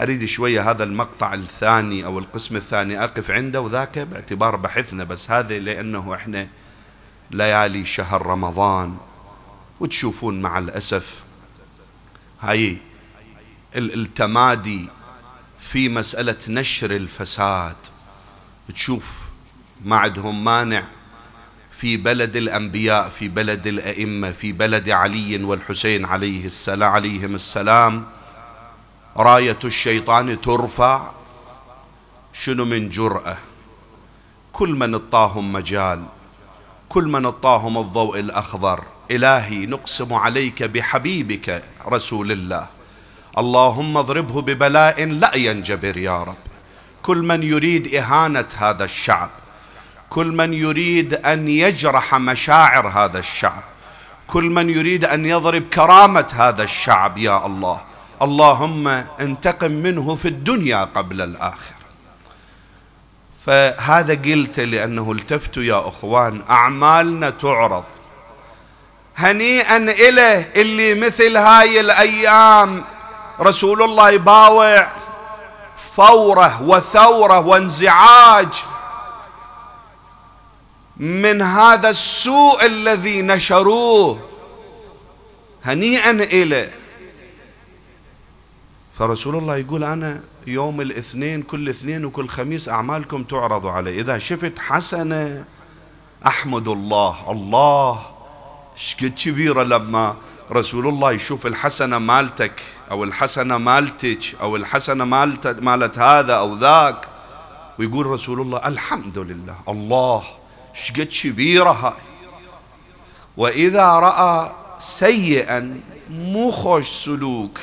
أريد شوية هذا المقطع الثاني أو القسم الثاني أقف عنده وذاك باعتبار بحثنا بس هذا لأنه إحنا ليالي شهر رمضان وتشوفون مع الأسف هاي التمادي في مسألة نشر الفساد تشوف ما عندهم مانع في بلد الأنبياء في بلد الأئمة في بلد علي والحسين عليه السلام عليهم السلام راية الشيطان ترفع شنو من جرأة كل من اطاهم مجال كل من اطاهم الضوء الأخضر إلهي نقسم عليك بحبيبك رسول الله اللهم اضربه ببلاء لا ينجبر يا رب كل من يريد إهانة هذا الشعب كل من يريد أن يجرح مشاعر هذا الشعب كل من يريد أن يضرب كرامة هذا الشعب يا الله اللهم انتقم منه في الدنيا قبل الآخرة فهذا قلت لأنه التفت يا أخوان أعمالنا تعرض هنيئا إله اللي مثل هاي الأيام رسول الله يباوع فورة وثورة وانزعاج من هذا السوء الذي نشروه هنيئا إله فرسول الله يقول أنا يوم الاثنين كل اثنين وكل خميس أعمالكم تعرض علي إذا شفت حسنة أحمد الله الله شقد كبيرة لما رسول الله يشوف الحسنة مالتك أو الحسنة مالتك أو الحسنة مالت, مالت هذا أو ذاك ويقول رسول الله الحمد لله الله شقد كبيرة هاي وإذا رأى سيئا مو خوش سلوك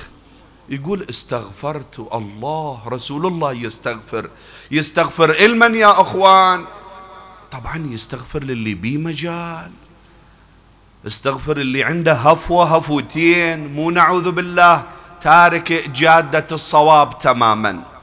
يقول استغفرت الله رسول الله يستغفر يستغفر لمن يا اخوان طبعا يستغفر للي بي مجال استغفر اللي عنده هفوه هفوتين مو نعوذ بالله تارك جاده الصواب تماما